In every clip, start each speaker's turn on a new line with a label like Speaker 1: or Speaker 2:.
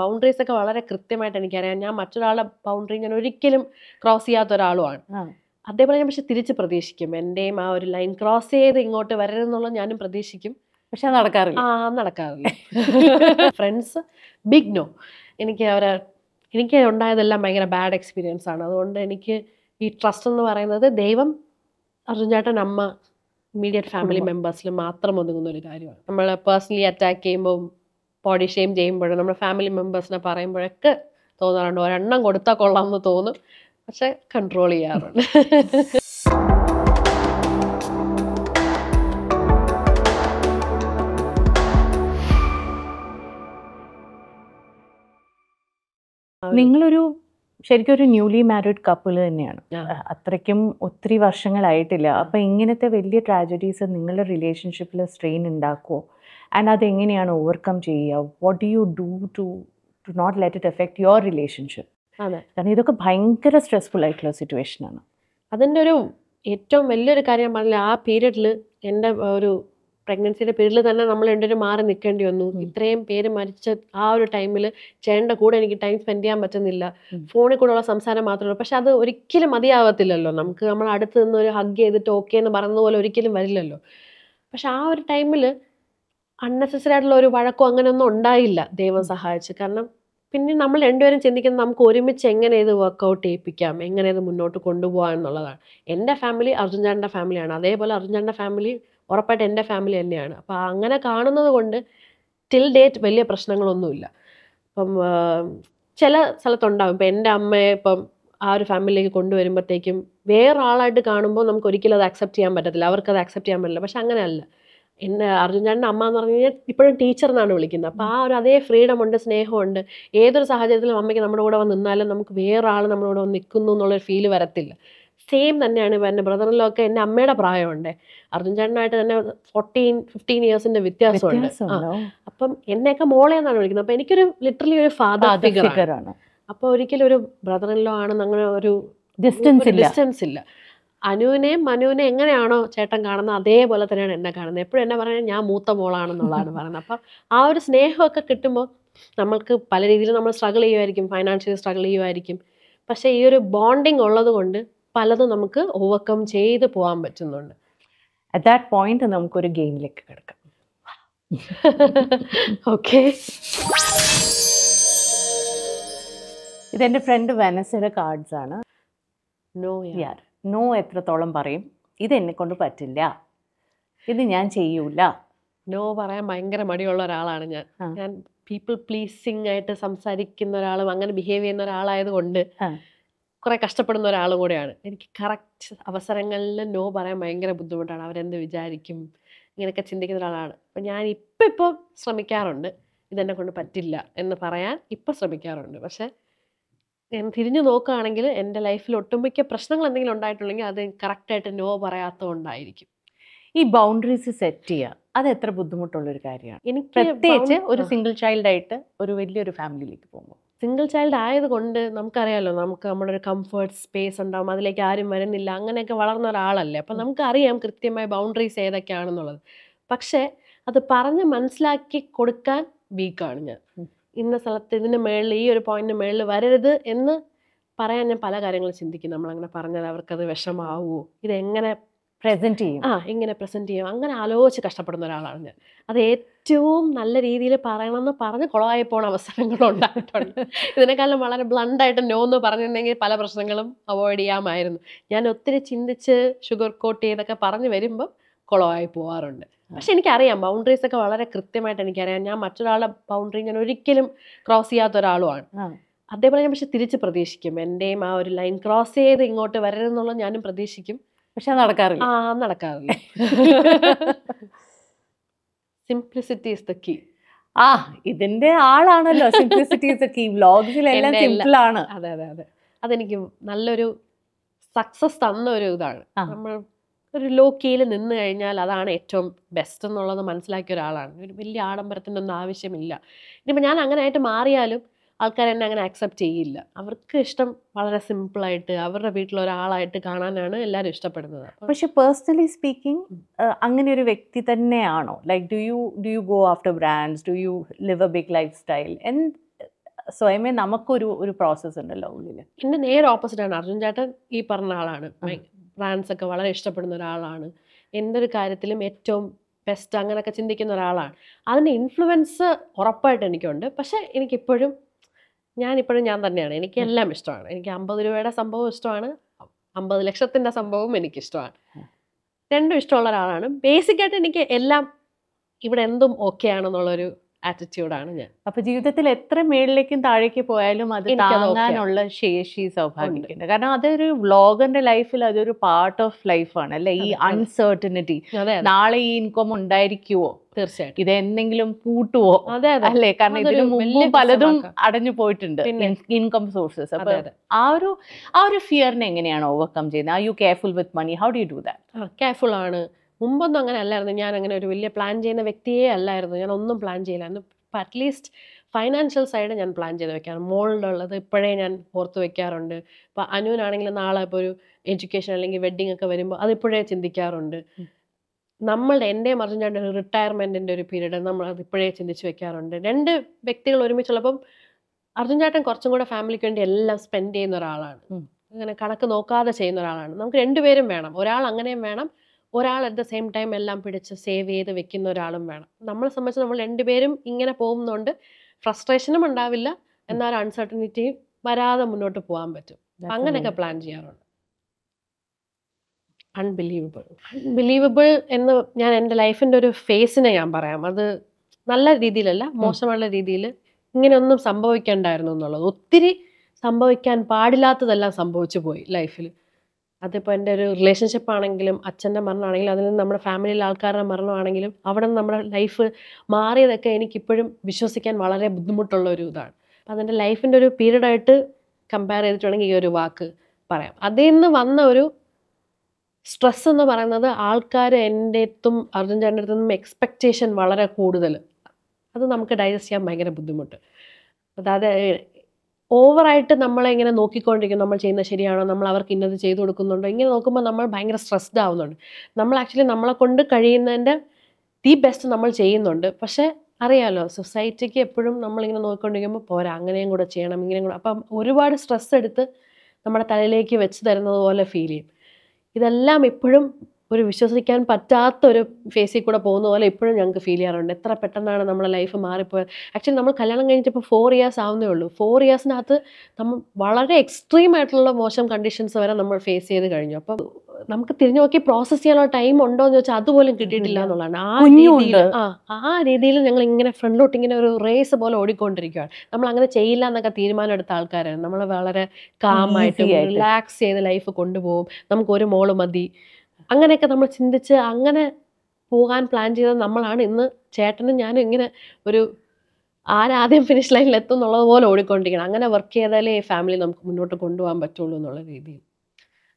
Speaker 1: boundaries ഒക്കെ വളരെ കൃത്യമായിട്ട് എനിക്കറിയാം ഞാൻ മറ്റൊരാളുടെ ബൗണ്ടറി ഞാൻ ഒരിക്കലും ക്രോസ് ചെയ്യാത്ത ഒരാളുമാണ് അതേപോലെ ഞാൻ പക്ഷെ തിരിച്ച് പ്രതീക്ഷിക്കും എൻ്റെയും ആ ഒരു ലൈൻ ക്രോസ് ചെയ്ത് ഇങ്ങോട്ട് വരരുതെന്നുള്ള ഞാനും പ്രതീക്ഷിക്കും പക്ഷെ നടക്കാറില്ല ആ നടക്കാറില്ല ഫ്രണ്ട്സ് ബിഗ് നോ എനിക്ക് അവരെ എനിക്ക് ഉണ്ടായതെല്ലാം ഭയങ്കര ബാഡ് എക്സ്പീരിയൻസ് ആണ് അതുകൊണ്ട് എനിക്ക് ഈ ട്രസ്റ്റ് എന്ന് പറയുന്നത് ദൈവം അർജുൻചേട്ടൻ അമ്മ ഇമ്മീഡിയറ്റ് ഫാമിലി മെമ്പേഴ്സിൽ മാത്രം ഒതുങ്ങുന്ന ഒരു കാര്യമാണ് നമ്മൾ പേഴ്സണലി അറ്റാക്ക് ചെയ്യുമ്പോൾ ബോഡി ഷെയിം ചെയ്യുമ്പോഴും നമ്മുടെ ഫാമിലി മെമ്പേഴ്സിനെ പറയുമ്പോഴൊക്കെ തോന്നാറുണ്ട് ഒരെണ്ണം കൊടുത്താൽ കൊള്ളാം എന്ന് തോന്നും പക്ഷെ കൺട്രോൾ ചെയ്യാറുണ്ട്
Speaker 2: നിങ്ങളൊരു ശരിക്കും ഒരു ന്യൂലി മാരിഡ് കപ്പിൾ തന്നെയാണ് അത്രയ്ക്കും ഒത്തിരി വർഷങ്ങളായിട്ടില്ല അപ്പം ഇങ്ങനത്തെ വലിയ ട്രാജഡീസ് നിങ്ങളുടെ റിലേഷൻഷിപ്പിൽ സ്ട്രെയിൻ ഉണ്ടാക്കുമോ ആൻഡ് അതെങ്ങനെയാണ് ഓവർകം ചെയ്യുക what do you do to to not let it effect your relationship അതെ കാരണം ഇതൊക്കെ ഭയങ്കര സ്ട്രെസ്ഫുൾ ആയിട്ടുള്ള സിറ്റുവേഷനാണ്
Speaker 1: അതിൻ്റെ ഒരു ഏറ്റവും വലിയൊരു കാര്യം പറഞ്ഞാൽ ആ പീരീഡിൽ എൻ്റെ ഒരു പ്രഗ്നൻസിയുടെ പീരീഡിൽ തന്നെ നമ്മൾ ഒരു മാറി നിൽക്കേണ്ടി വന്നു ഇത്രയും പേര് മരിച്ച ആ ഒരു ടൈമിൽ ചേട്ടൻ്റെ കൂടെ എനിക്ക് ടൈം സ്പെൻഡ് ചെയ്യാൻ പറ്റുന്നില്ല ഫോണിൽ ഉള്ള സംസാരം മാത്രമേ ഉള്ളൂ പക്ഷെ അത് ഒരിക്കലും മതിയാവത്തില്ലല്ലോ നമുക്ക് നമ്മൾ അടുത്ത് നിന്ന് ഒരു ഹഗ് ചെയ്തിട്ട് ഓക്കെ എന്ന് പറഞ്ഞതുപോലെ ഒരിക്കലും വരില്ലല്ലോ പക്ഷെ ആ ഒരു ടൈമിൽ അൺനെസസറി ആയിട്ടുള്ള ഒരു വഴക്കോ അങ്ങനെയൊന്നും ഉണ്ടായില്ല ദൈവം സഹായിച്ച് കാരണം പിന്നെ നമ്മൾ രണ്ടുപേരും ചിന്തിക്കുന്നത് നമുക്ക് ഒരുമിച്ച് എങ്ങനെ ഇത് വർക്കൗട്ട് ചെയ്യിപ്പിക്കാം എങ്ങനെ ഇത് മുന്നോട്ട് കൊണ്ടുപോകാം എന്നുള്ളതാണ് എൻ്റെ ഫാമിലി അർജുൻ ചാണ്ടൻ്റെ ഫാമിലിയാണ് അതേപോലെ അർജുൻ ചാണ്ടൻ്റെ ഫാമിലി ഉറപ്പായിട്ട് എൻ്റെ ഫാമിലി തന്നെയാണ് അപ്പോൾ അങ്ങനെ കാണുന്നത് കൊണ്ട് ടിൽ ഡേറ്റ് വലിയ പ്രശ്നങ്ങളൊന്നുമില്ല അപ്പം ചില സ്ഥലത്തുണ്ടാകും ഇപ്പം എൻ്റെ അമ്മയെ ഇപ്പം ആ ഒരു ഫാമിലിയിലേക്ക് കൊണ്ടുവരുമ്പോഴത്തേക്കും വേറെ കാണുമ്പോൾ നമുക്ക് ഒരിക്കലും അത് അക്സെപ്റ്റ് ചെയ്യാൻ പറ്റത്തില്ല അവർക്ക് അത് അക്സെപ്റ്റ് ചെയ്യാൻ പറ്റില്ല പക്ഷെ അങ്ങനെയല്ല എന്നെ അർജുൻചാണ്ടിൻ്റെ അമ്മ എന്ന് പറഞ്ഞു കഴിഞ്ഞാൽ ഇപ്പോഴും ടീച്ചർ എന്നാണ് വിളിക്കുന്നത് അപ്പോൾ ആ ഒരു അതേ ഫ്രീഡം ഉണ്ട് സ്നേഹമുണ്ട് ഏതൊരു സാഹചര്യത്തിലും അമ്മയ്ക്ക് നമ്മുടെ കൂടെ വന്ന് നിന്നാലും നമുക്ക് വേറെ ആൾ നമ്മുടെ കൂടെ വന്ന് നിൽക്കുന്നു എന്നുള്ളൊരു ഫീല് വരത്തില്ല സെയിം തന്നെയാണ് ഇപ്പം എൻ്റെ ബ്രദറിലൊക്കെ എൻ്റെ അമ്മയുടെ പ്രായമുണ്ട് അർജുൻ ചേട്ടനായിട്ട് തന്നെ ഫോർട്ടീൻ ഫിഫ്റ്റീൻ ഇയേഴ്സിൻ്റെ വ്യത്യാസമുണ്ട് അപ്പം എന്നെയൊക്കെ മോളെ എന്നാണ് വിളിക്കുന്നത് അപ്പം എനിക്കൊരു ലിറ്ററലി ഒരു ഫാദർ ഫിഗറാണ് അപ്പോൾ ഒരിക്കലും ഒരു ബ്രദറിലോ ആണെന്ന് അങ്ങനെ ഒരു ഡിസ്റ്റൻസ് ഇല്ല ഡിസ്റ്റൻസ് ഇല്ല അനുവിനെയും മനുവിനെ എങ്ങനെയാണോ ചേട്ടൻ കാണുന്നത് അതേപോലെ തന്നെയാണ് എന്നെ കാണുന്നത് എപ്പോഴും എന്നെ പറഞ്ഞാൽ ഞാൻ മൂത്ത മോളാണെന്നുള്ളതാണ് പറയുന്നത് അപ്പം ആ ഒരു സ്നേഹമൊക്കെ കിട്ടുമ്പോൾ നമ്മൾക്ക് പല രീതിയിൽ നമ്മൾ സ്ട്രഗിൾ ചെയ്യുമായിരിക്കും ഫൈനാൻഷ്യലി സ്ട്രഗിൾ ചെയ്യുമായിരിക്കും പക്ഷേ ഈ ഒരു ബോണ്ടിങ് ഉള്ളത് കൊണ്ട് പലതും നമുക്ക് ഓവർകം ചെയ്ത് പോകാൻ പറ്റുന്നുണ്ട് അറ്റ് ദാറ്റ് പോയിന്റ് നമുക്കൊരു ഗെയിമിലേക്ക് കിടക്കാം ഓക്കെ
Speaker 2: ഇതെന്റെ ഫ്രണ്ട് വെനസിന്റെ കാർഡ്സ് ആണ് നോ യാർ നോ എത്രത്തോളം പറയും ഇതെന്നെ കൊണ്ട് പറ്റില്ല ഇത് ഞാൻ ചെയ്യൂല
Speaker 1: നോ പറയാൻ ഭയങ്കര മടിയുള്ള ഒരാളാണ് ഞാൻ ഞാൻ പീപ്പിൾ പ്ലീസിങ് ആയിട്ട് സംസാരിക്കുന്ന ഒരാളും അങ്ങനെ ബിഹേവ് ചെയ്യുന്ന ഒരാളായത് കൊണ്ട് കുറെ കഷ്ടപ്പെടുന്ന ഒരാൾ കൂടെയാണ് എനിക്ക് കറക്റ്റ് അവസരങ്ങളിൽ നോ പറയാൻ ഭയങ്കര ബുദ്ധിമുട്ടാണ് അവരെന്ത് വിചാരിക്കും ഇങ്ങനെയൊക്കെ ചിന്തിക്കുന്ന ഒരാളാണ് അപ്പം ഞാൻ ഇപ്പം ഇപ്പോൾ ശ്രമിക്കാറുണ്ട് ഇതെന്നെ കൊണ്ട് പറ്റില്ല എന്ന് പറയാൻ ഇപ്പം ശ്രമിക്കാറുണ്ട് പക്ഷേ ഞാൻ തിരിഞ്ഞു നോക്കുകയാണെങ്കിൽ എൻ്റെ ലൈഫിൽ ഒട്ടുമിക്ക പ്രശ്നങ്ങൾ എന്തെങ്കിലും ഉണ്ടായിട്ടുണ്ടെങ്കിൽ അത് കറക്റ്റായിട്ട് നോ പറയാത്തതുകൊണ്ടായിരിക്കും
Speaker 2: ഈ ബൗണ്ടറീസ് സെറ്റ് ചെയ്യുക അത് എത്ര ബുദ്ധിമുട്ടുള്ളൊരു കാര്യമാണ്
Speaker 1: എനിക്ക് പ്രത്യേകിച്ച് ഒരു സിംഗിൾ ചൈൽഡായിട്ട് ഒരു വലിയൊരു
Speaker 2: ഫാമിലിയിലേക്ക് പോകുമ്പോൾ
Speaker 1: സിംഗിൾ ചൈൽഡ് ആയതുകൊണ്ട് നമുക്കറിയാമല്ലോ നമുക്ക് നമ്മുടെ ഒരു കംഫർട്ട് സ്പേസ് ഉണ്ടാവും അതിലേക്ക് ആരും വരുന്നില്ല അങ്ങനെയൊക്കെ വളർന്ന ഒരാളല്ലേ അപ്പം നമുക്കറിയാം കൃത്യമായ ബൗണ്ടറീസ് ഏതൊക്കെയാണെന്നുള്ളത് പക്ഷേ അത് പറഞ്ഞ് മനസ്സിലാക്കി കൊടുക്കാൻ വീക്കാണ് ഞാൻ ഇന്ന സ്ഥലത്ത് ഇതിൻ്റെ മേളിൽ ഈ ഒരു പോയിന്റിന് മേളിൽ വരരുത് എന്ന് പറയാൻ ഞാൻ പല കാര്യങ്ങൾ ചിന്തിക്കും നമ്മളങ്ങനെ പറഞ്ഞാൽ അവർക്കത് വിഷമാവുമോ ഇതെങ്ങനെ പ്രസൻറ്റ് ചെയ്യും ആ ഇങ്ങനെ പ്രസൻറ്റ് ചെയ്യും അങ്ങനെ ആലോചിച്ച് കഷ്ടപ്പെടുന്ന ഒരാളാണ് ഞാൻ അത് ഏറ്റവും നല്ല രീതിയിൽ പറയണമെന്ന് പറഞ്ഞ് കുളമായി പോണ അവസരങ്ങൾ ഉണ്ടായിട്ടുണ്ട് ഇതിനേക്കാളും വളരെ ബ്ലണ്ടായിട്ട് നോ എന്ന് പറഞ്ഞിട്ടുണ്ടെങ്കിൽ പല പ്രശ്നങ്ങളും അവോയ്ഡ് ചെയ്യാമായിരുന്നു ഞാൻ ഒത്തിരി ചിന്തിച്ച് ഷുഗർ കോട്ട് ചെയ്തൊക്കെ പറഞ്ഞു വരുമ്പം കുളമായി പോവാറുണ്ട് പക്ഷെ എനിക്കറിയാം ബൗണ്ടറീസ് ഒക്കെ വളരെ കൃത്യമായിട്ട് എനിക്കറിയാം ഞാൻ മറ്റൊരാളുടെ ബൗണ്ടറി ഞാൻ ഒരിക്കലും ക്രോസ് ചെയ്യാത്ത ഒരാളുമാണ് അതേപോലെ ഞാൻ പക്ഷെ തിരിച്ച് പ്രതീക്ഷിക്കും എൻ്റെയും ആ ഒരു ലൈൻ ക്രോസ് ചെയ്ത് ഇങ്ങോട്ട് വരരുതെന്നുള്ളത് ഞാനും പ്രതീക്ഷിക്കും പക്ഷെ നടക്കാറില്ല ആ നടക്കാറില്ല സിംപ്ലിസിറ്റി ഇസ് ദ കീ ആ ഇതിന്റെ ആളാണല്ലോ സിംപ്ലിസിറ്റി ഇസ് ദ കീ എല്ലാം സിമ്പിൾ ആണ് അതെ അതെ അതെ അതെനിക്ക് നല്ലൊരു സക്സസ് തന്ന ഒരു ഇതാണ് നമ്മൾ ഒരു ലോ കീയിൽ നിന്ന് കഴിഞ്ഞാൽ അതാണ് ഏറ്റവും ബെസ്റ്റ് എന്നുള്ളത് മനസ്സിലാക്കിയ ഒരാളാണ് ഒരു വലിയ ആഡംബരത്തിൻ്റെ ഒന്നും ആവശ്യമില്ല ഇനിയിപ്പോൾ ഞാൻ അങ്ങനെ ആയിട്ട് മാറിയാലും ആൾക്കാർ എന്നെ അങ്ങനെ അക്സെപ്റ്റ് ചെയ്യില്ല അവർക്ക് ഇഷ്ടം വളരെ സിമ്പിളായിട്ട് അവരുടെ വീട്ടിൽ ഒരാളായിട്ട് കാണാനാണ് എല്ലാവരും ഇഷ്ടപ്പെടുന്നത്
Speaker 2: പക്ഷെ പേഴ്സണലി സ്പീക്കിംഗ് അങ്ങനെ ഒരു വ്യക്തി തന്നെയാണോ like do you do you go after brands do you live a big lifestyle എന്ത് സ്വയമേ നമുക്കൊരു ഒരു പ്രോസസ്സ് ഉണ്ടല്ലോ ഉള്ളിൽ
Speaker 1: എൻ്റെ നേരെ ഓപ്പോസിറ്റ് ആണ് അർജുൻ ചേട്ടൻ ഈ പറഞ്ഞ ആളാണ് റാൻസ് ഒക്കെ വളരെ ഇഷ്ടപ്പെടുന്ന ഒരാളാണ് എന്തൊരു കാര്യത്തിലും ഏറ്റവും ബെസ്റ്റ് അങ്ങനെയൊക്കെ ചിന്തിക്കുന്ന ഒരാളാണ് അതിൻ്റെ ഇൻഫ്ലുവൻസ് ഉറപ്പായിട്ട് എനിക്കുണ്ട് പക്ഷേ എനിക്കിപ്പോഴും ഞാനിപ്പോഴും ഞാൻ തന്നെയാണ് എനിക്ക് എല്ലാം ഇഷ്ടമാണ് എനിക്ക് അമ്പത് രൂപയുടെ സംഭവം ഇഷ്ടമാണ് അമ്പത് ലക്ഷത്തിൻ്റെ സംഭവം എനിക്കിഷ്ടമാണ് രണ്ടും ഇഷ്ടമുള്ള ഒരാളാണ് ബേസിക്കായിട്ട് എനിക്ക് എല്ലാം ഇവിടെ എന്തും ഓക്കെ ആണെന്നുള്ളൊരു ആറ്റിറ്റ്യൂഡാണ് ഞാൻ അപ്പൊ ജീവിതത്തിൽ എത്ര മേളിലേക്കും
Speaker 2: താഴേക്ക് പോയാലും അത് താങ്ങാനുള്ള ശേഷി സൗഭാഗ്യമുണ്ട് കാരണം അതൊരു വ്ളോഗറിന്റെ ലൈഫിൽ അതൊരു പാർട്ട് ഓഫ് ലൈഫാണ് അല്ലെ ഈ അൺസർട്ടനിറ്റി നാളെ ഈ ഇൻകം ഉണ്ടായിരിക്കുവോ തീർച്ചയായിട്ടും ഇത് എന്തെങ്കിലും പൂട്ടുവോ അല്ലേ കാരണം ഇതിന് മുമ്പ് പലതും അടഞ്ഞു പോയിട്ടുണ്ട് ഇൻകം സോഴ്സസ് അപ്പൊ ആ ഒരു ആ ഒരു ഫിയറിനെ എങ്ങനെയാണ് ഓവർകം ചെയ്യുന്നത് are you careful with money how do you do that
Speaker 1: careful ആണ് മുമ്പൊന്നും അങ്ങനെ അല്ലായിരുന്നു ഞാൻ അങ്ങനെ ഒരു വലിയ പ്ലാൻ ചെയ്യുന്ന വ്യക്തിയേ അല്ലായിരുന്നു ഞാൻ ഒന്നും പ്ലാൻ ചെയ്യില്ലായിരുന്നു ഇപ്പം അറ്റ്ലീസ്റ്റ് ഫൈനാൻഷ്യൽ സൈഡ് ഞാൻ പ്ലാൻ ചെയ്ത് വെക്കാറ് മോളിലുള്ളത് ഇപ്പോഴേ ഞാൻ ഓർത്ത് വെക്കാറുണ്ട് ഇപ്പം അനുവിനാണെങ്കിലും നാളെ ഇപ്പോൾ ഒരു എഡ്യൂക്കേഷൻ അല്ലെങ്കിൽ വെഡ്ഡിംഗ് ഒക്കെ വരുമ്പോൾ അതിപ്പോഴേ ചിന്തിക്കാറുണ്ട് നമ്മളുടെ എൻ്റെ മറിഞ്ഞ ഞാൻ റിട്ടയർമെൻറ്റിൻ്റെ ഒരു പീരീഡ് നമ്മൾ അത് ഇപ്പോഴേ ചിന്തിച്ച് വെക്കാറുണ്ട് രണ്ട് വ്യക്തികൾ ഒരുമിച്ചുള്ളപ്പം അർജുൻ ചേട്ടൻ കുറച്ചും കൂടെ ഫാമിലിക്ക് വേണ്ടി എല്ലാം സ്പെൻഡ് ചെയ്യുന്ന ഒരാളാണ് അങ്ങനെ കണക്ക് നോക്കാതെ ചെയ്യുന്ന ഒരാളാണ് നമുക്ക് രണ്ടുപേരും വേണം ഒരാൾ അങ്ങനെയും വേണം ഒരാൾ അറ്റ് ദ സെയിം ടൈം എല്ലാം പിടിച്ച് സേവ് ചെയ്ത് വെക്കുന്ന ഒരാളും വേണം നമ്മളെ സംബന്ധിച്ച് നമ്മൾ രണ്ടുപേരും ഇങ്ങനെ പോകുന്നതുകൊണ്ട് ഫ്രസ്ട്രേഷനും ഉണ്ടാവില്ല എന്നാൽ അൺസർട്ടനിറ്റിയും വരാതെ മുന്നോട്ട് പോകാൻ പറ്റും അങ്ങനെയൊക്കെ പ്ലാൻ ചെയ്യാറുണ്ട് അൺബിലീവബിൾ അൺബിലീവബിൾ എന്ന് ഞാൻ എൻ്റെ ലൈഫിൻ്റെ ഒരു ഫേസിനെ ഞാൻ പറയാം അത് നല്ല രീതിയിലല്ല മോശമുള്ള രീതിയിൽ ഇങ്ങനെയൊന്നും സംഭവിക്കണ്ടായിരുന്നു എന്നുള്ളത് ഒത്തിരി സംഭവിക്കാൻ പാടില്ലാത്തതെല്ലാം സംഭവിച്ചു പോയി ലൈഫിൽ അതിപ്പോൾ എൻ്റെ ഒരു റിലേഷൻഷിപ്പ് ആണെങ്കിലും അച്ഛൻ്റെ മരണമാണെങ്കിലും അതിൽ നിന്ന് നമ്മുടെ ഫാമിലിയിലെ ആൾക്കാരുടെ മരണമാണെങ്കിലും അവിടെ നിന്ന് നമ്മുടെ ലൈഫ് മാറിയതൊക്കെ എനിക്കിപ്പോഴും വിശ്വസിക്കാൻ വളരെ ബുദ്ധിമുട്ടുള്ള ഒരു ഇതാണ് അപ്പം അതിൻ്റെ ലൈഫിൻ്റെ ഒരു പീരീഡായിട്ട് കമ്പയർ ചെയ്തിട്ടുണ്ടെങ്കിൽ ഈ ഒരു വാക്ക് പറയാം അതിൽ നിന്ന് വന്ന ഒരു സ്ട്രെസ് എന്ന് പറയുന്നത് ആൾക്കാർ എൻ്റെ അടുത്തും അർജുൻ അടുത്തും എക്സ്പെക്റ്റേഷൻ വളരെ കൂടുതൽ അത് നമുക്ക് ഡൈജസ്റ്റ് ചെയ്യാൻ ഭയങ്കര ബുദ്ധിമുട്ട് അതായത് ഓവറായിട്ട് നമ്മളെ ഇങ്ങനെ നോക്കിക്കൊണ്ടിരിക്കും നമ്മൾ ചെയ്യുന്നത് ശരിയാണോ നമ്മൾ അവർക്ക് ഇന്നത് ചെയ്തു കൊടുക്കുന്നുണ്ടോ ഇങ്ങനെ നോക്കുമ്പോൾ നമ്മൾ ഭയങ്കര സ്ട്രെസ്ഡ് ആവുന്നുണ്ട് നമ്മൾ ആക്ച്വലി നമ്മളെ കൊണ്ട് കഴിയുന്നതിൻ്റെ ദി ബെസ്റ്റ് നമ്മൾ ചെയ്യുന്നുണ്ട് പക്ഷേ അറിയാലോ സൊസൈറ്റിക്ക് എപ്പോഴും നമ്മളിങ്ങനെ നോക്കിക്കൊണ്ടിരിക്കുമ്പോൾ പോരാ അങ്ങനെയും കൂടെ ചെയ്യണം ഇങ്ങനെയും കൂടെ അപ്പം ഒരുപാട് സ്ട്രെസ് എടുത്ത് നമ്മുടെ തലയിലേക്ക് വെച്ച് തരുന്നത് പോലെ ഫീൽ ചെയ്യും ഇതെല്ലാം ഇപ്പോഴും ഒരു വിശ്വസിക്കാൻ പറ്റാത്ത ഒരു ഫേസിൽ കൂടെ പോകുന്ന പോലെ ഇപ്പോഴും ഞങ്ങൾക്ക് ഫീൽ ചെയ്യാറുണ്ട് എത്ര പെട്ടെന്നാണ് നമ്മുടെ ലൈഫ് മാറിപ്പോയത് ആക്ച്വലി നമ്മൾ കല്യാണം കഴിഞ്ഞിട്ടിപ്പോൾ ഫോർ ഇയേഴ്സ് ആവുന്നേ ഉള്ളൂ ഫോർ ഇയേഴ്സിനകത്ത് നമ്മൾ വളരെ എക്സ്ട്രീം ആയിട്ടുള്ള മോശം കണ്ടീഷൻസ് വരെ നമ്മൾ ഫേസ് ചെയ്ത് കഴിഞ്ഞു അപ്പം നമുക്ക് തിരിഞ്ഞു നോക്കി പ്രോസസ് ചെയ്യാനുള്ള ടൈം ഉണ്ടോ എന്ന് ചോദിച്ചാൽ അതുപോലും കിട്ടിയിട്ടില്ല എന്നുള്ളതാണ് ആ രീതിയിൽ ആ രീതിയിൽ ഞങ്ങൾ ഇങ്ങനെ ഫ്രണ്ടിലോട്ട് ഇങ്ങനെ ഒരു റേസ് പോലെ ഓടിക്കൊണ്ടിരിക്കുകയാണ് നമ്മൾ അങ്ങനെ ചെയ്യില്ല എന്നൊക്കെ തീരുമാനം എടുത്ത ആൾക്കാരാണ് നമ്മൾ വളരെ കാമായിട്ട് റിലാക്സ് ചെയ്ത് ലൈഫ് കൊണ്ടുപോകും നമുക്ക് ഒരു മോള് മതി അങ്ങനെയൊക്കെ നമ്മൾ ചിന്തിച്ച് അങ്ങനെ പോകാൻ പ്ലാൻ ചെയ്ത നമ്മളാണ് ഇന്ന് ചേട്ടനും ഞാനും ഇങ്ങനെ ഒരു ആരാദ്യം ഫിനിഷ് ലൈനിൽ എത്തും എന്നുള്ളത് പോലെ ഓടിക്കൊണ്ടിരിക്കണം അങ്ങനെ വർക്ക് ചെയ്താലേ ഈ ഫാമിലി നമുക്ക് മുന്നോട്ട് കൊണ്ടുപോകാൻ പറ്റുള്ളൂ എന്നുള്ള രീതിയിൽ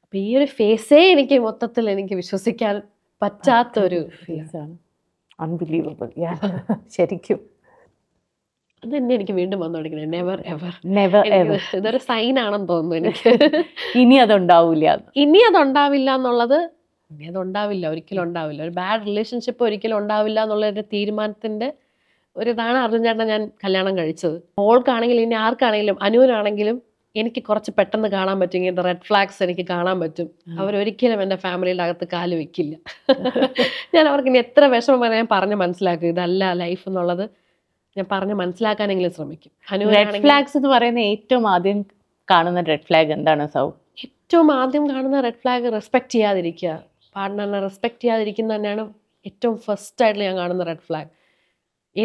Speaker 1: അപ്പം ഈ ഒരു ഫേസേ എനിക്ക് മൊത്തത്തിൽ എനിക്ക് വിശ്വസിക്കാൻ പറ്റാത്തൊരു ഫേസാണ്
Speaker 2: അൺബിലീവബിൾ ശരിക്കും
Speaker 1: അത് തന്നെ എനിക്ക് വീണ്ടും വന്നു നെവർ എവർ
Speaker 2: നെവർ എവർ ഇതൊരു
Speaker 1: സൈൻ ആണെന്ന് തോന്നുന്നു എനിക്ക്
Speaker 2: ഇനി അതുണ്ടാവില്ല
Speaker 1: ഇനി അതുണ്ടാവില്ല എന്നുള്ളത് ഇനി അതുണ്ടാവില്ല ഒരിക്കലും ഉണ്ടാവില്ല ഒരു ബാഡ് റിലേഷൻഷിപ്പ് ഒരിക്കലും ഉണ്ടാവില്ല എന്നുള്ളൊരു തീരുമാനത്തിൻ്റെ ഒരു ഇതാണ് അർജുൻ ഞാൻ കല്യാണം കഴിച്ചത് മോൾക്കാണെങ്കിലും ഇനി ആർക്കാണെങ്കിലും അനുവിനാണെങ്കിലും എനിക്ക് കുറച്ച് പെട്ടെന്ന് കാണാൻ പറ്റും ഇങ്ങനത്തെ റെഡ് ഫ്ലാഗ്സ് എനിക്ക് കാണാൻ പറ്റും അവരൊരിക്കലും എൻ്റെ ഫാമിലിയുടെ അകത്ത് കാല് വെക്കില്ല ഞാൻ അവർക്ക് ഇനി എത്ര വിഷമം പറയാൻ പറഞ്ഞ് മനസ്സിലാക്കും ഇതല്ല ലൈഫ് എന്നുള്ളത് ഞാൻ പറഞ്ഞ് മനസ്സിലാക്കാനെങ്കിലും ശ്രമിക്കും അനു റെഡ് ഫ്ലാഗ്സ് എന്ന് പറയുന്ന ഏറ്റവും ആദ്യം കാണുന്ന റെഡ് ഫ്ലാഗ് എന്താണ് സൗ ഏറ്റവും ആദ്യം കാണുന്ന റെഡ് ഫ്ലാഗ് റെസ്പെക്ട് ചെയ്യാതിരിക്കുക പാർട്ട്ണറിനെ റെസ്പെക്റ്റ് ചെയ്യാതിരിക്കുന്നത് തന്നെയാണ് ഏറ്റവും ഫസ്റ്റ് ആയിട്ട് ഞാൻ കാണുന്ന റെഡ് ഫ്ലാഗ്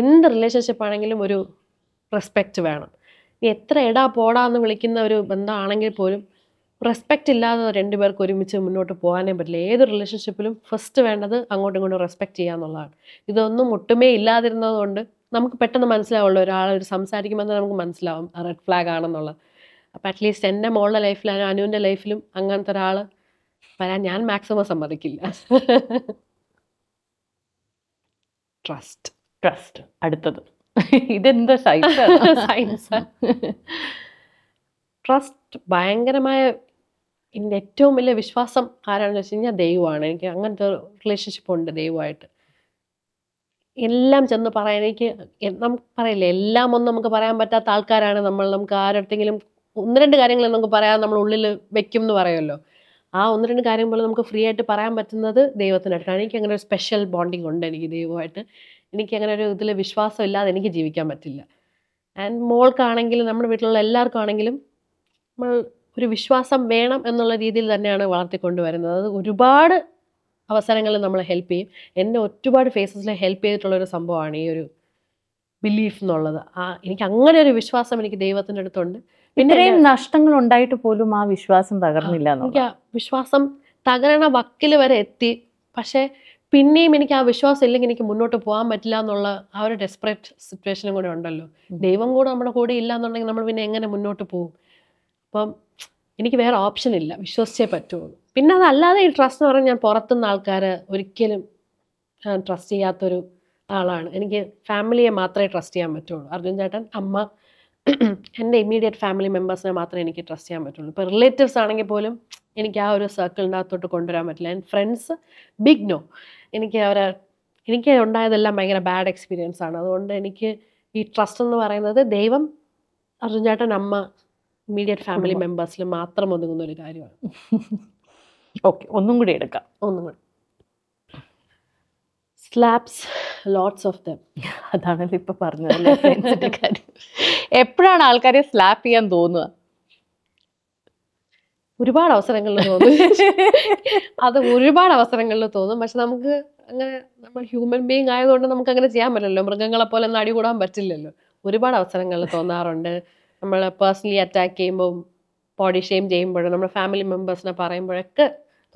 Speaker 1: എന്ത് റിലേഷൻഷിപ്പ് ആണെങ്കിലും ഒരു റെസ്പെക്റ്റ് വേണം ഇനി എത്ര എടാ പോടാ എന്ന് വിളിക്കുന്ന ഒരു ബന്ധമാണെങ്കിൽ പോലും റെസ്പെക്റ്റ് ഇല്ലാതെ രണ്ടുപേർക്ക് ഒരുമിച്ച് മുന്നോട്ട് പോകാനേ പറ്റില്ല ഏത് റിലേഷൻഷിപ്പിലും ഫസ്റ്റ് വേണ്ടത് അങ്ങോട്ടും ഇങ്ങോട്ടും റെസ്പെക്റ്റ് ചെയ്യുക എന്നുള്ളതാണ് ഇതൊന്നും ഒട്ടുമേ ഇല്ലാതിരുന്നത് കൊണ്ട് നമുക്ക് പെട്ടെന്ന് മനസ്സിലാവുള്ളൂ ഒരാൾ ഒരു സംസാരിക്കുമ്പോൾ തന്നെ നമുക്ക് മനസ്സിലാവും റെഡ് ഫ്ലാഗ് ആണെന്നുള്ളത് അപ്പോൾ അറ്റ്ലീസ്റ്റ് എൻ്റെ മോളുടെ ലൈഫിലും അനുവിൻ്റെ ലൈഫിലും അങ്ങനത്തെ ഒരാൾ വരാൻ ഞാൻ മാക്സിമം സമ്മതിക്കില്ല
Speaker 2: ട്രസ്റ്റ് ട്രസ്റ്റ് അടുത്തത്
Speaker 1: ഇതെന്തോ സയൻസ് ട്രസ്റ്റ് ഭയങ്കരമായ എൻ്റെ ഏറ്റവും വലിയ വിശ്വാസം ആരാണെന്ന് വെച്ച് കഴിഞ്ഞാൽ ദൈവമാണ് എനിക്ക് അങ്ങനത്തെ റിലേഷൻഷിപ്പ് ഉണ്ട് ദൈവമായിട്ട് എല്ലാം ചെന്ന് പറയാൻ എനിക്ക് നമുക്ക് പറയില്ല എല്ലാം ഒന്നും നമുക്ക് പറയാൻ പറ്റാത്ത ആൾക്കാരാണ് നമ്മൾ നമുക്ക് ആരുടെ ഒന്ന് രണ്ട് കാര്യങ്ങൾ നമുക്ക് പറയാൻ നമ്മൾ ഉള്ളിൽ വെക്കും എന്ന് പറയുമല്ലോ ആ ഒന്ന് രണ്ട് കാര്യങ്ങൾ നമുക്ക് ഫ്രീ ആയിട്ട് പറയാൻ പറ്റുന്നത് ദൈവത്തിനായിട്ടാണ് എനിക്ക് അങ്ങനെ ഒരു സ്പെഷ്യൽ ബോണ്ടിങ് ഉണ്ട് എനിക്ക് ദൈവമായിട്ട് എനിക്ക് അങ്ങനെ ഒരു ഇതിൽ വിശ്വാസം ഇല്ലാതെ എനിക്ക് ജീവിക്കാൻ പറ്റില്ല ആൻഡ് മോൾക്കാണെങ്കിലും നമ്മുടെ വീട്ടിലുള്ള എല്ലാവർക്കും ആണെങ്കിലും നമ്മൾ ഒരു വിശ്വാസം വേണം എന്നുള്ള രീതിയിൽ തന്നെയാണ് വളർത്തിക്കൊണ്ടുവരുന്നത് അത് ഒരുപാട് അവസരങ്ങളിൽ നമ്മളെ ഹെൽപ്പ് ചെയ്യും എന്നെ ഒരുപാട് ഫേസസിൽ ഹെൽപ്പ് ചെയ്തിട്ടുള്ള ഒരു സംഭവമാണ് ഈ ഒരു ബിലീഫ് എന്നുള്ളത് ആ എനിക്ക് അങ്ങനെ ഒരു വിശ്വാസം എനിക്ക് ദൈവത്തിൻ്റെ അടുത്തുണ്ട് ഇത്രയും
Speaker 2: നഷ്ടങ്ങൾ ഉണ്ടായിട്ട് പോലും ആ വിശ്വാസം തകർന്നില്ല
Speaker 1: വിശ്വാസം തകരണ വക്കിൽ വരെ എത്തി പക്ഷേ പിന്നെയും എനിക്ക് ആ വിശ്വാസം ഇല്ലെങ്കിൽ എനിക്ക് മുന്നോട്ട് പോകാൻ പറ്റില്ല എന്നുള്ള ആ ഒരു ഡെസ്പറേറ്റ് സിറ്റുവേഷനും കൂടെ ഉണ്ടല്ലോ ദൈവം കൂടെ നമ്മുടെ കൂടെ ഇല്ല എന്നുണ്ടെങ്കിൽ നമ്മൾ പിന്നെ എങ്ങനെ മുന്നോട്ട് പോകും അപ്പം എനിക്ക് വേറെ ഓപ്ഷൻ ഇല്ല വിശ്വസിച്ചേ പറ്റുള്ളൂ പിന്നെ അതല്ലാതെ ഈ ട്രസ്റ്റ് എന്ന് പറഞ്ഞാൽ ഞാൻ പുറത്തുനിന്ന് ആൾക്കാരെ ഒരിക്കലും ട്രസ്റ്റ് ചെയ്യാത്തൊരു ആളാണ് എനിക്ക് ഫാമിലിയെ മാത്രമേ ട്രസ്റ്റ് ചെയ്യാൻ പറ്റുള്ളൂ അർജുൻ ചേട്ടൻ അമ്മ എൻ്റെ ഇമ്മീഡിയറ്റ് ഫാമിലി മെമ്പേഴ്സിനെ മാത്രമേ എനിക്ക് ട്രസ്റ്റ് ചെയ്യാൻ പറ്റുള്ളൂ ഇപ്പോൾ റിലേറ്റീവ്സ് ആണെങ്കിൽ പോലും എനിക്ക് ആ ഒരു സർക്കിളിനകത്തോട്ട് കൊണ്ടുവരാൻ പറ്റില്ല എൻ്റെ ഫ്രണ്ട്സ് ബിഗ് നോ എനിക്ക് അവരെ എനിക്ക് ഉണ്ടായതെല്ലാം ഭയങ്കര ബാഡ് എക്സ്പീരിയൻസ് ആണ് അതുകൊണ്ട് എനിക്ക് ഈ ട്രസ്റ്റ് എന്ന് പറയുന്നത് ദൈവം അർജുൻ ചേട്ടൻ അമ്മ ഇമ്മീഡിയറ്റ് ഫാമിലി മെമ്പേഴ്സിൽ മാത്രം ഒതുങ്ങുന്ന ഒരു കാര്യമാണ് ഓക്കെ ഒന്നും കൂടി എടുക്കാം ഒന്നും കൂടി സ്ലാബ്സ് ലോട്ട്സ് ഓഫ് ദം അതാണല്ലോ ഇപ്പം പറഞ്ഞത് കാര്യം എപ്പോഴാണ് ആൾക്കാരെ സ്ലാപ്പ് ചെയ്യാൻ തോന്നുക ഒരുപാട് അവസരങ്ങളിൽ തോന്നും അത് ഒരുപാട് അവസരങ്ങളിൽ തോന്നും പക്ഷെ നമുക്ക് അങ്ങനെ നമ്മൾ ഹ്യൂമൻ ബീങ് ആയതുകൊണ്ട് നമുക്ക് അങ്ങനെ ചെയ്യാൻ പറ്റില്ലല്ലോ മൃഗങ്ങളെ പോലെ ഒന്നും അടികൂടാൻ പറ്റില്ലല്ലോ ഒരുപാട് അവസരങ്ങളിൽ തോന്നാറുണ്ട് നമ്മൾ പേഴ്സണലി അറ്റാക്ക് ചെയ്യുമ്പോൾ ബോഡി ഷെയിം ചെയ്യുമ്പോഴും നമ്മുടെ ഫാമിലി മെമ്പേഴ്സിനെ പറയുമ്പോഴൊക്കെ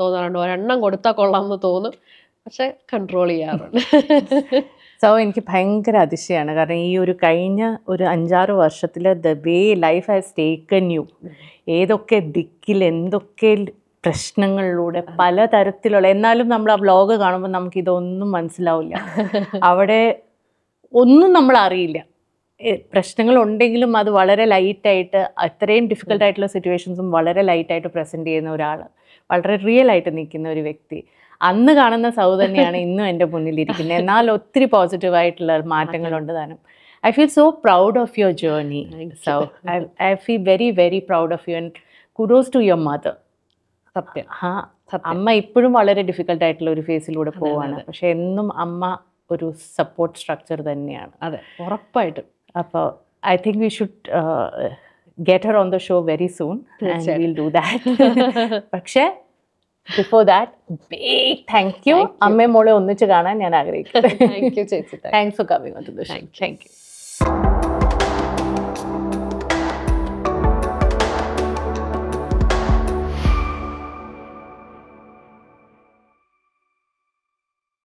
Speaker 1: തോന്നാറുണ്ട് ഒരെണ്ണം കൊടുത്താൽ കൊള്ളാം എന്ന് തോന്നും പക്ഷെ കൺട്രോൾ ചെയ്യാറുണ്ട്
Speaker 2: സോ എനിക്ക് ഭയങ്കര അതിശയാണ് കാരണം ഈ ഒരു കഴിഞ്ഞ ഒരു അഞ്ചാറ് വർഷത്തിൽ the way life has taken you ഏതൊക്കെ ദിക്കിൽ എന്തൊക്കെ പ്രശ്നങ്ങളിലൂടെ പലതരത്തിലുള്ള എന്നാലും നമ്മൾ ആ ബ്ലോഗ് കാണുമ്പോൾ നമുക്ക് ഇതൊന്നും മനസ്സിലാവില്ല അവിടെ ഒന്നും നമ്മൾ അറിയില്ല പ്രശ്നങ്ങൾ ഉണ്ടെങ്കിലും അത് വളരെ ലൈറ്റായിട്ട് അത്രയും ഡിഫിക്കൽട്ടായിട്ടുള്ള സിറ്റുവേഷൻസും വളരെ ലൈറ്റായിട്ട് പ്രസൻറ്റ് ചെയ്യുന്ന ഒരാൾ വളരെ റിയൽ ആയിട്ട് നിൽക്കുന്ന ഒരു വ്യക്തി അന്ന് കാണുന്ന സൗ തന്നെയാണ് ഇന്നും എൻ്റെ മുന്നിലിരിക്കുന്നത് എന്നാൽ ഒത്തിരി പോസിറ്റീവായിട്ടുള്ള മാറ്റങ്ങളുണ്ട് താനും I feel so proud of your journey so I feel very very proud of you and kudos to your mother സത്യം ആ അമ്മ ഇപ്പോഴും വളരെ ഡിഫിക്കൽട്ട് ആയിട്ടുള്ള ഒരു ഫേസിലൂടെ പോവാണ് പക്ഷെ എന്നും അമ്മ ഒരു സപ്പോർട്ട് സ്ട്രക്ചർ തന്നെയാണ് അതെ ഉറപ്പായിട്ടും അപ്പോൾ I think we should get her on the show very soon will do that പക്ഷേ before that big thank you അമ്മയും മോളെ ഒന്നിച്ച് കാണാൻ ഞാൻ ആഗ്രഹിക്കുന്നു താങ്ക് യു ചേച്ചി thanks for coming on to the thank U